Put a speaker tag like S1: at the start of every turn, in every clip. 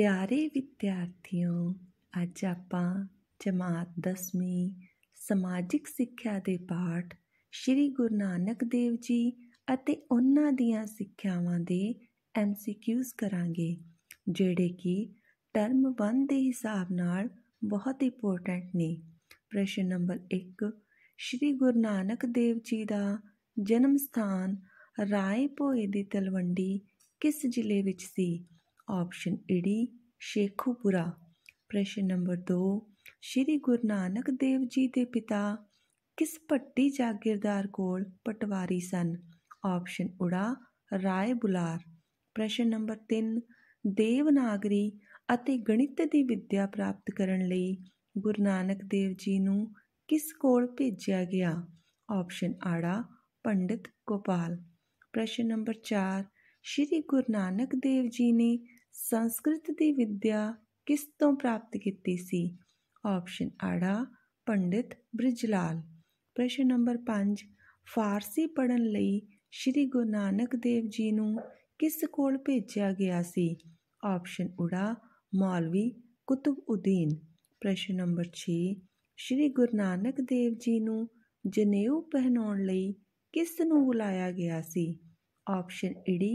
S1: ਪਿਆਰੇ ਵਿਦਿਆਰਥੀਓ ਅੱਜ ਆਪਾਂ ਜਮਾਤ 10ਵੀਂ ਸਮਾਜਿਕ ਸਿੱਖਿਆ ਦੇ ਪਾਠ ਸ੍ਰੀ ਗੁਰੂ ਨਾਨਕ ਦੇਵ ਜੀ ਅਤੇ ਉਹਨਾਂ ਦੀਆਂ ਸਿੱਖਿਆਵਾਂ ਦੇ ਐਮਸੀਕਿਊਜ਼ ਕਰਾਂਗੇ ਜਿਹੜੇ ਕਿ ਟਰਮ 1 ਦੇ ਹਿਸਾਬ ਨਾਲ ਬਹੁਤ ਇੰਪੋਰਟੈਂਟ ਨੇ ਪ੍ਰਸ਼ਨ ਨੰਬਰ 1 ਸ਼੍ਰੀ ਗੁਰੂ ਨਾਨਕ ਦੇਵ ਜੀ ਦਾ ਜਨਮ ਸਥਾਨ ਰਾਏ ਭੋਏ ਦੀ ਤਲਵੰਡੀ ਕਿਸ ਜ਼ਿਲ੍ਹੇ ਵਿੱਚ ਸੀ ਆਪਸ਼ਨ ਈ ਸ਼ੇਖੂਪੁਰਾ ਪ੍ਰਸ਼ਨ ਨੰਬਰ 2 ਸ਼੍ਰੀ ਗੁਰੂ ਨਾਨਕ ਦੇਵ ਜੀ ਦੇ ਪਿਤਾ ਕਿਸ ਪੱਟੀ ਜਾਗੀਰਦਾਰ ਕੋਲ ਪਟਵਾਰੀ ਸਨ ਆਪਸ਼ਨ ਉੜਾ ਰਾਏ ਬੁਲਾਰ ਪ੍ਰਸ਼ਨ ਨੰਬਰ 3 ਦੇਵਨਾਗਰੀ ਅਤੇ ਗਣਿਤ ਦੀ ਵਿੱਦਿਆ ਪ੍ਰਾਪਤ ਕਰਨ ਲਈ ਗੁਰੂ ਨਾਨਕ ਦੇਵ ਜੀ ਨੂੰ ਕਿਸ ਕੋਲ ਭੇਜਿਆ ਗਿਆ ਆਪਸ਼ਨ ਆੜਾ ਪੰਡਿਤ ਗੋਪਾਲ ਪ੍ਰਸ਼ਨ ਨੰਬਰ 4 ਸ਼੍ਰੀ ਗੁਰੂ ਨਾਨਕ ਦੇਵ ਜੀ ਨੇ ਸੰਸਕ੍ਰਿਤ ਦੀ ਵਿੱਦਿਆ ਕਿਸ ਤੋਂ ਪ੍ਰਾਪਤ ਕੀਤੀ ਸੀ ਆਪਸ਼ਨ ਆੜਾ ਪੰਡਿਤ ਬ੍ਰਿਜਲਾਲ ਪ੍ਰਸ਼ਨ ਨੰਬਰ 5 ਫਾਰਸੀ ਪੜਨ ਲਈ ਸ਼੍ਰੀ ਗੁਰੂ ਨਾਨਕ ਦੇਵ ਜੀ ਨੂੰ ਕਿਸ ਕੋਲ ਭੇਜਿਆ ਗਿਆ ਸੀ ਆਪਸ਼ਨ ਉੜਾ ਮੌਲਵੀ ਕੁਤਬਉਦੀਨ ਪ੍ਰਸ਼ਨ ਨੰਬਰ 6 ਸ਼੍ਰੀ ਗੁਰੂ ਨਾਨਕ ਦੇਵ ਜੀ ਨੂੰ ਜਨੇਊ ਪਹਿਨਾਉਣ ਲਈ ਕਿਸ ਨੂੰ ਬੁਲਾਇਆ ਗਿਆ ਸੀ ਆਪਸ਼ਨ ਈ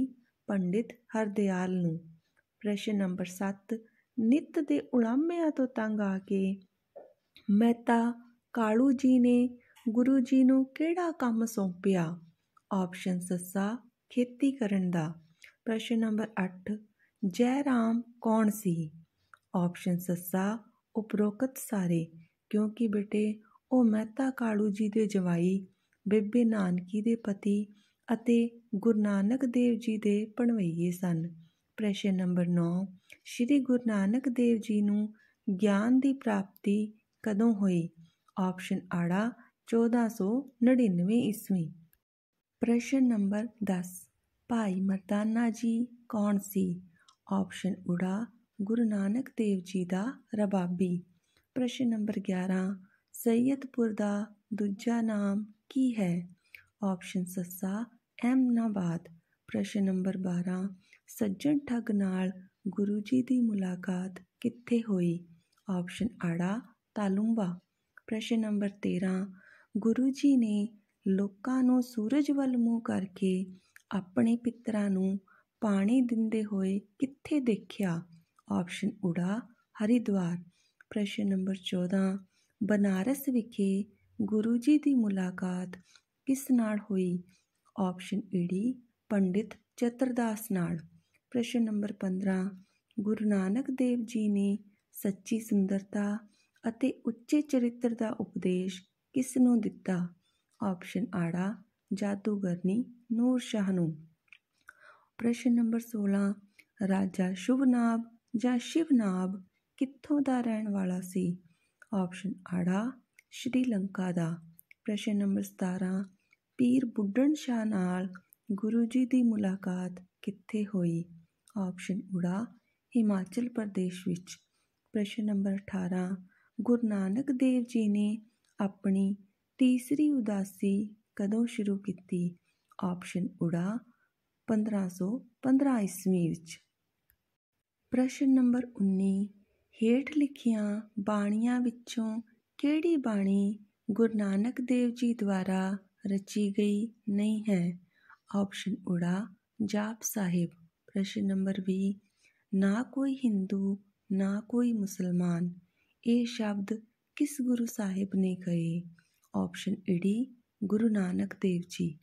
S1: ਪੰਡਿਤ ਹਰਦਿਆਲ ਨੂੰ ਪ੍ਰਸ਼ਨ ਨੰਬਰ 7 ਨਿਤ ਦੇ ਉਲਾਮਿਆਂ ਤੋਂ ਤੰਗ ਆ ਕੇ ਮਹਿਤਾ ਕਾਲੂ ਜੀ ਨੇ ਗੁਰੂ ਜੀ ਨੂੰ ਕਿਹੜਾ ਕੰਮ ਸੌਂਪਿਆ ਆਪਸ਼ਨ ਸੱਸਾ ਖੇਤੀ ਕਰਨ ਦਾ ਪ੍ਰਸ਼ਨ ਨੰਬਰ 8 ਜੈ ਰਾਮ ਕੌਣ ਸੀ ਆਪਸ਼ਨ ਸੱਸਾ ਉਪਰੋਕਤ ਸਾਰੇ ਕਿਉਂਕਿ ਬੇਟੇ ਉਹ ਮਹਿਤਾ ਕਾਲੂ ਜੀ ਦੇ ਜਵਾਈ ਬੇਬੇ ਨਾਨਕੀ ਦੇ ਪਤੀ ਅਤੇ ਗੁਰੂ ਨਾਨਕ ਦੇਵ ਜੀ ਦੇ ਪਣਵਈਏ ਸਨ ਪ੍ਰਸ਼ਨ ਨੰਬਰ 9 ਸ਼੍ਰੀ ਗੁਰੂ ਨਾਨਕ ਦੇਵ ਜੀ ਨੂੰ ਗਿਆਨ ਦੀ ਪ੍ਰਾਪਤੀ ਕਦੋਂ ਹੋਈ ਆਪਸ਼ਨ ਆੜਾ 1499 ਈਸਵੀ ਪ੍ਰਸ਼ਨ ਨੰਬਰ 10 ਭਾਈ ਮਰਦਾਨਾ ਜੀ ਕੌਣ ਸੀ ਆਪਸ਼ਨ ਉੜਾ ਗੁਰੂ ਨਾਨਕ ਦੇਵ ਜੀ ਦਾ ਰਬਾਬੀ ਪ੍ਰਸ਼ਨ ਨੰਬਰ 11 ਸੈਯਦਪੁਰ ਦਾ ਦੂਜਾ ਨਾਮ ਕੀ ਹੈ ਆਪਸ਼ਨ ਸੱਸਾ ਐਮਨਾਬਾਦ ਪ੍ਰਸ਼ਨ ਨੰਬਰ 12 ਸੱਜਣ ਠੱਗ ਨਾਲ ਗੁਰੂ ਜੀ ਦੀ ਮੁਲਾਕਾਤ ਕਿੱਥੇ ਹੋਈ ਆਪਸ਼ਨ ਆੜਾ ਤਾਲੂੰਬਾ ਪ੍ਰਸ਼ਨ ਨੰਬਰ 13 ਗੁਰੂ ਜੀ ਨੇ ਲੋਕਾਂ ਨੂੰ ਸੂਰਜ ਵੱਲ ਮੂੰਹ ਕਰਕੇ ਆਪਣੇ ਪਿੱਤਰਾਂ ਨੂੰ ਪਾਣੀ ਦਿੰਦੇ ਹੋਏ ਕਿੱਥੇ ਦੇਖਿਆ ਆਪਸ਼ਨ ਉੜਾ ਹਰਿਦਵਾਰ ਪ੍ਰਸ਼ਨ ਨੰਬਰ 14 ਬਨਾਰਸ ਵਿਖੇ ਗੁਰੂ ਜੀ ਦੀ ਮੁਲਾਕਾਤ ਕਿਸ ਨਾਲ ਹੋਈ ਆਪਸ਼ਨ ਈੜੀ ਪੰਡਿਤ ਚਤਰਦਾਸ ਨਾਲ ਪ੍ਰਸ਼ਨ ਨੰਬਰ 15 ਗੁਰੂ ਨਾਨਕ ਦੇਵ ਜੀ ਨੇ ਸੱਚੀ ਸੁੰਦਰਤਾ ਅਤੇ ਉੱਚੇ ਚਰਿੱਤਰ ਦਾ ਉਪਦੇਸ਼ ਕਿਸ ਨੂੰ ਦਿੱਤਾ ਆਪਸ਼ਨ ਆੜਾ ਜਾਦੂਗਰਨੀ ਨੂਰ ਸ਼ਾਹ ਨੂੰ ਪ੍ਰਸ਼ਨ ਨੰਬਰ 16 ਰਾਜਾ ਸ਼ੁਭਨਾਬ ਜਾਂ ਸ਼ਿਵਨਾਬ ਕਿੱਥੋਂ ਦਾ ਰਹਿਣ ਵਾਲਾ ਸੀ ਆਪਸ਼ਨ ਆੜਾ ਸ਼੍ਰੀਲੰਕਾ ਦਾ ਪ੍ਰਸ਼ਨ ਨੰਬਰ 17 ਪੀਰ ਬੁੱਢਣ ਸ਼ਾਹ ਨਾਲ ਗੁਰੂ ਜੀ ਦੀ ਮੁਲਾਕਾਤ ਕਿੱਥੇ ਹੋਈ ਆਪਸ਼ਨ ਉੜਾ ਹਿਮਾਚਲ ਪ੍ਰਦੇਸ਼ ਵਿੱਚ ਪ੍ਰਸ਼ਨ ਨੰਬਰ 18 ਗੁਰੂ ਨਾਨਕ ਦੇਵ ਜੀ ਨੇ ਆਪਣੀ ਤੀਸਰੀ ਉਦਾਸੀ ਕਦੋਂ ਸ਼ੁਰੂ ਕੀਤੀ ਆਪਸ਼ਨ ਉੜਾ 1515 ਈਸਵੀ ਵਿੱਚ ਪ੍ਰਸ਼ਨ ਨੰਬਰ 19 ਹੇਠ ਲਿਖੀਆਂ ਬਾਣੀਆਂ ਵਿੱਚੋਂ ਕਿਹੜੀ ਬਾਣੀ ਗੁਰੂ ਨਾਨਕ ਦੇਵ ਜੀ ਦੁਆਰਾ ਰਚੀ ਗਈ ਨਹੀਂ ਹੈ ਆਪਸ਼ਨ ਉੜਾ ਜਾਪ ਸਾਹਿਬ ਪ੍ਰਸ਼ਨ ਨੰਬਰ 20 ਨਾ ਕੋਈ ਹਿੰਦੂ ਨਾ ਕੋਈ ਮੁਸਲਮਾਨ ਇਹ ਸ਼ਬਦ ਕਿਸ ਗੁਰੂ ਸਾਹਿਬ ਨੇ ਕਹੇ ਆਪਸ਼ਨ ਈਡੀ ਗੁਰੂ ਨਾਨਕ ਦੇਵ ਜੀ